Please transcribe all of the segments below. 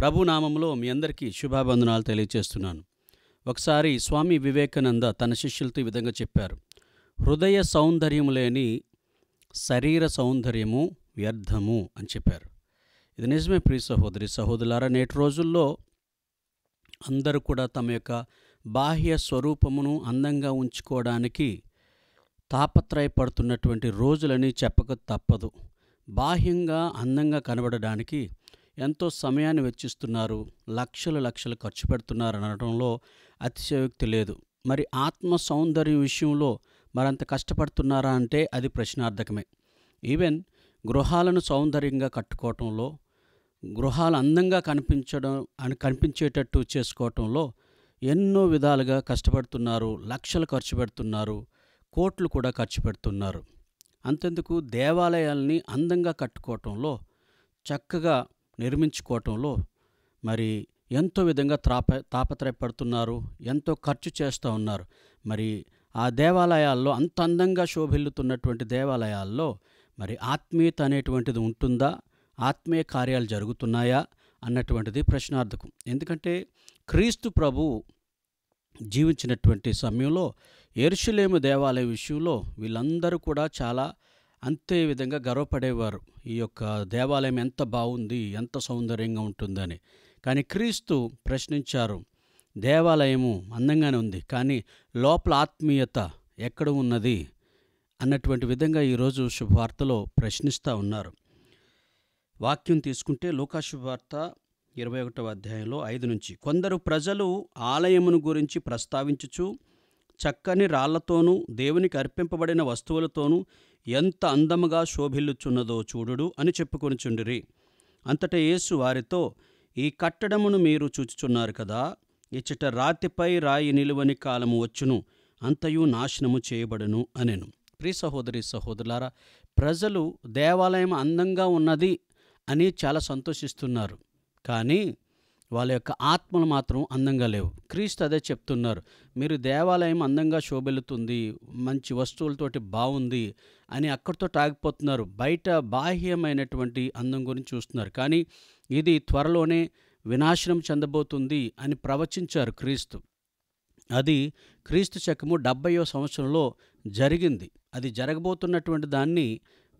ప్రభునామంలో మీ అందరికీ శుభాబంధనాలు తెలియజేస్తున్నాను ఒకసారి స్వామి వివేకానంద తన శిష్యులతో ఈ విధంగా చెప్పారు హృదయ సౌందర్యం లేని శరీర సౌందర్యము వ్యర్థము అని చెప్పారు ఇది నిజమే ప్రియ సహోదరి సహోదరులారా నేటి రోజుల్లో అందరూ కూడా తమ యొక్క బాహ్య స్వరూపమును అందంగా ఉంచుకోవడానికి తాపత్రయపడుతున్నటువంటి రోజులని చెప్పక తప్పదు బాహ్యంగా అందంగా కనబడడానికి ఎంతో సమయాన్ని వెచ్చిస్తున్నారు లక్షలు లక్షలు ఖర్చు పెడుతున్నారు అనడంలో అతిశయోక్తి లేదు మరి ఆత్మ సౌందర్యం విషయంలో మరంత కష్టపడుతున్నారా అంటే అది ప్రశ్నార్థకమే ఈవెన్ గృహాలను సౌందర్యంగా కట్టుకోవటంలో గృహాలు అందంగా కనిపించడం అని కనిపించేటట్టు చేసుకోవటంలో ఎన్నో విధాలుగా కష్టపడుతున్నారు లక్షలు ఖర్చు పెడుతున్నారు కోట్లు కూడా ఖర్చు పెడుతున్నారు అంతెందుకు దేవాలయాల్ని అందంగా కట్టుకోవటంలో చక్కగా నిర్మించుకోవటంలో మరి ఎంతో విధంగా త్రాప తాపత్రయపడుతున్నారు ఎంతో ఖర్చు చేస్తూ ఉన్నారు మరి ఆ దేవాలయాల్లో అంత అందంగా శోభిల్లుతున్నటువంటి దేవాలయాల్లో మరి ఆత్మీయత అనేటువంటిది ఉంటుందా ఆత్మీయ కార్యాలు జరుగుతున్నాయా అన్నటువంటిది ప్రశ్నార్థకం ఎందుకంటే క్రీస్తు ప్రభు జీవించినటువంటి సమయంలో ఎరుషులేము దేవాలయం విషయంలో వీళ్ళందరూ కూడా చాలా అంతే విధంగా గర్వపడేవారు ఈ యొక్క దేవాలయం ఎంత బాగుంది ఎంత సౌందర్యంగా ఉంటుందని కానీ క్రీస్తు ప్రశ్నించారు దేవాలయము అందంగానే ఉంది కానీ లోపల ఆత్మీయత ఎక్కడ ఉన్నది అన్నటువంటి విధంగా ఈరోజు శుభవార్తలో ప్రశ్నిస్తూ ఉన్నారు వాక్యం తీసుకుంటే లోకా శుభవార్త ఇరవై ఒకటవ అధ్యాయంలో ఐదు నుంచి కొందరు ప్రజలు ఆలయమును గురించి ప్రస్తావించుచు చక్కని రాళ్లతోనూ దేవునికి అర్పింపబడిన వస్తువులతోనూ ఎంత అందముగా శోభిల్లుచున్నదో చూడుడు అని చెప్పుకొనిచుండిరి అంతట యేసు వారితో ఈ కట్టడమును మీరు చూచుచున్నారు కదా ఇచ్చట రాతిపై రాయి నిలువని కాలము వచ్చును అంతయు నాశనము చేయబడును అనెను ప్రీ సహోదరి సహోదరులారా ప్రజలు దేవాలయం అందంగా ఉన్నది అని చాలా సంతోషిస్తున్నారు కానీ వాళ్ళ యొక్క ఆత్మలు మాత్రం అందంగా లేవు క్రీస్తు అదే చెప్తున్నారు మీరు దేవాలయం అందంగా శోభెలుతుంది మంచి వస్తువులతోటి బాగుంది అని అక్కడితో ఆగిపోతున్నారు బయట బాహ్యమైనటువంటి అందం గురించి చూస్తున్నారు కానీ ఇది త్వరలోనే వినాశనం చెందబోతుంది అని ప్రవచించారు క్రీస్తు అది క్రీస్తు శకము డెబ్బయో సంవత్సరంలో జరిగింది అది జరగబోతున్నటువంటి దాన్ని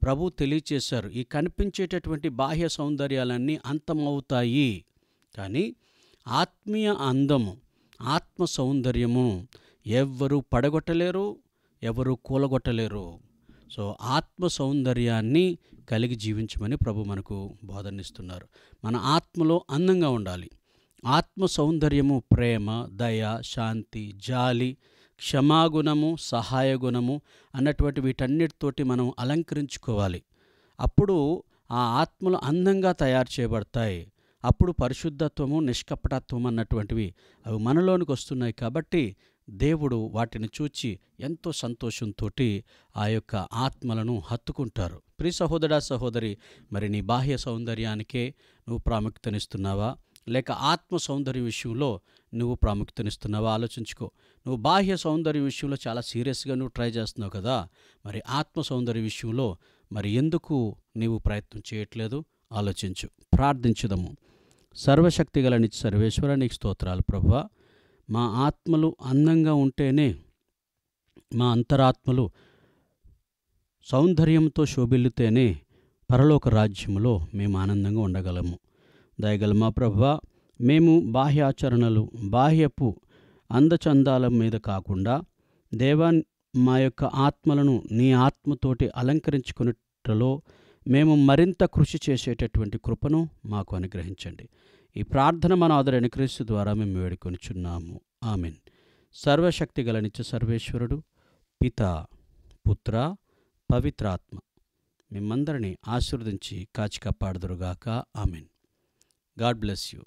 ప్రభు తెలియచేశారు ఈ కనిపించేటటువంటి బాహ్య సౌందర్యాలన్నీ అంతమవుతాయి కానీ ఆత్మీయ అందము ఆత్మ సౌందర్యము ఎవరు పడగొట్టలేరు ఎవరు కూలగొట్టలేరు సో ఆత్మ సౌందర్యాన్ని కలిగి జీవించమని ప్రభు మనకు బోధనిస్తున్నారు మన ఆత్మలో అందంగా ఉండాలి ఆత్మ సౌందర్యము ప్రేమ దయ శాంతి జాలి క్షమాగుణము సహాయగుణము అన్నటువంటి వీటన్నిటితోటి మనం అలంకరించుకోవాలి అప్పుడు ఆ ఆత్మలు అందంగా తయారు చేయబడతాయి అప్పుడు పరిశుద్ధత్వము నిష్కపటత్వం అన్నటువంటివి అవి మనలోనికి వస్తున్నాయి కాబట్టి దేవుడు వాటిని చూచి ఎంతో సంతోషంతో ఆ యొక్క ఆత్మలను హత్తుకుంటారు ప్రి సహోదరా సహోదరి మరి నీ బాహ్య సౌందర్యానికే నువ్వు ప్రాముఖ్యతనిస్తున్నావా లేక ఆత్మ సౌందర్య విషయంలో నువ్వు ప్రాముఖ్యతనిస్తున్నావా ఆలోచించుకో నువ్వు బాహ్య సౌందర్య విషయంలో చాలా సీరియస్గా నువ్వు ట్రై చేస్తున్నావు కదా మరి ఆత్మ సౌందర్య విషయంలో మరి ఎందుకు నీవు ప్రయత్నం చేయట్లేదు ఆలోచించు ప్రార్థించుదము సర్వశక్తి గల నిత్య సర్వేశ్వర నీకు స్తోత్రాలు ప్రభువ మా ఆత్మలు అందంగా ఉంటేనే మా అంతరాత్మలు సౌందర్యంతో శోభిల్లితేనే పరలోక రాజ్యములో మేము ఆనందంగా ఉండగలము దయగల మా ప్రభువ మేము బాహ్య ఆచరణలు బాహ్యపు అందచందాల మీద కాకుండా దేవా మా యొక్క ఆత్మలను నీ ఆత్మతోటి అలంకరించుకునేటలో మేము మరింత కృషి చేసేటటువంటి కృపను మాకు అనుగ్రహించండి ఈ ప్రార్థన మన ఆదరణ క్రీస్తు ద్వారా మేము వేడుకొనిచున్నాము ఆమెన్ సర్వశక్తి గల నిత్య సర్వేశ్వరుడు పిత పుత్ర పవిత్రాత్మ మిమ్మందరినీ ఆశీర్వదించి కాచి కాపాడుదురుగాక ఆమెన్ గాడ్ బ్లెస్ యూ